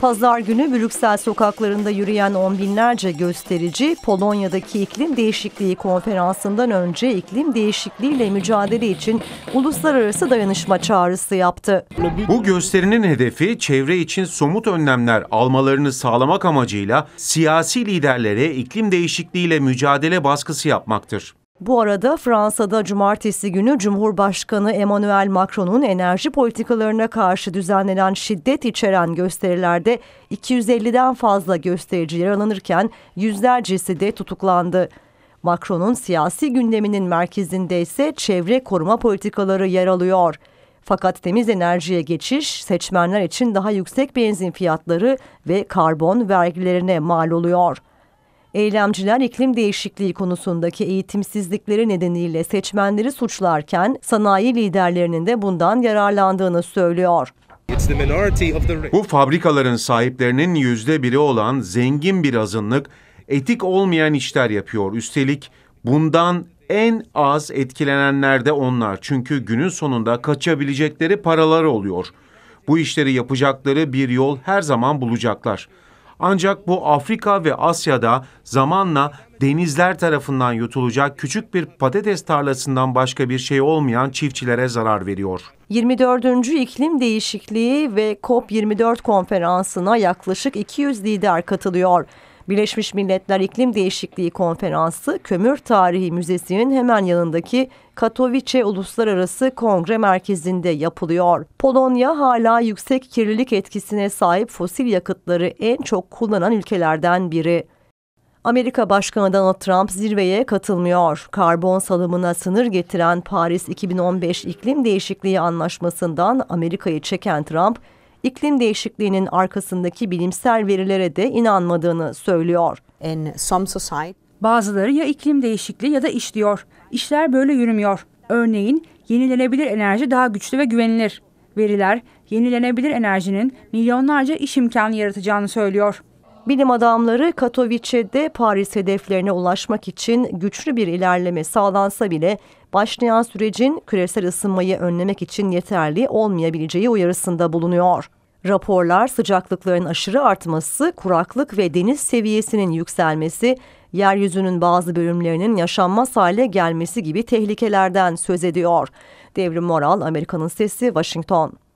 Pazar günü Brüksel sokaklarında yürüyen on binlerce gösterici Polonya'daki iklim değişikliği konferansından önce iklim değişikliğiyle mücadele için uluslararası dayanışma çağrısı yaptı. Bu gösterinin hedefi çevre için somut önlemler almalarını sağlamak amacıyla siyasi liderlere iklim değişikliğiyle mücadele baskısı yapmaktır. Bu arada Fransa'da cumartesi günü Cumhurbaşkanı Emmanuel Macron'un enerji politikalarına karşı düzenlenen şiddet içeren gösterilerde 250'den fazla gösterici yaralanırken yüzlercesi de tutuklandı. Macron'un siyasi gündeminin merkezinde ise çevre koruma politikaları yer alıyor. Fakat temiz enerjiye geçiş seçmenler için daha yüksek benzin fiyatları ve karbon vergilerine mal oluyor. Eylemciler iklim değişikliği konusundaki eğitimsizlikleri nedeniyle seçmenleri suçlarken sanayi liderlerinin de bundan yararlandığını söylüyor. Bu fabrikaların sahiplerinin yüzde biri olan zengin bir azınlık etik olmayan işler yapıyor. Üstelik bundan en az etkilenenler de onlar. Çünkü günün sonunda kaçabilecekleri paralar oluyor. Bu işleri yapacakları bir yol her zaman bulacaklar. Ancak bu Afrika ve Asya'da zamanla denizler tarafından yutulacak küçük bir patates tarlasından başka bir şey olmayan çiftçilere zarar veriyor. 24. İklim Değişikliği ve COP24 konferansına yaklaşık 200 lider katılıyor. Birleşmiş Milletler İklim Değişikliği Konferansı Kömür Tarihi Müzesi'nin hemen yanındaki Katowice Uluslararası Kongre Merkezi'nde yapılıyor. Polonya hala yüksek kirlilik etkisine sahip fosil yakıtları en çok kullanan ülkelerden biri. Amerika Başkanı Donald Trump zirveye katılmıyor. Karbon salımına sınır getiren Paris 2015 İklim Değişikliği Anlaşması'ndan Amerika'yı çeken Trump, iklim değişikliğinin arkasındaki bilimsel verilere de inanmadığını söylüyor. In some society... Bazıları ya iklim değişikliği ya da iş diyor. İşler böyle yürümüyor. Örneğin yenilenebilir enerji daha güçlü ve güvenilir. Veriler yenilenebilir enerjinin milyonlarca iş imkanı yaratacağını söylüyor. Bilim adamları Katowice'de Paris hedeflerine ulaşmak için güçlü bir ilerleme sağlansa bile başlayan sürecin küresel ısınmayı önlemek için yeterli olmayabileceği uyarısında bulunuyor. Raporlar sıcaklıkların aşırı artması, kuraklık ve deniz seviyesinin yükselmesi, yeryüzünün bazı bölümlerinin yaşanmaz hale gelmesi gibi tehlikelerden söz ediyor. Devrim Moral, Amerika'nın Sesi, Washington.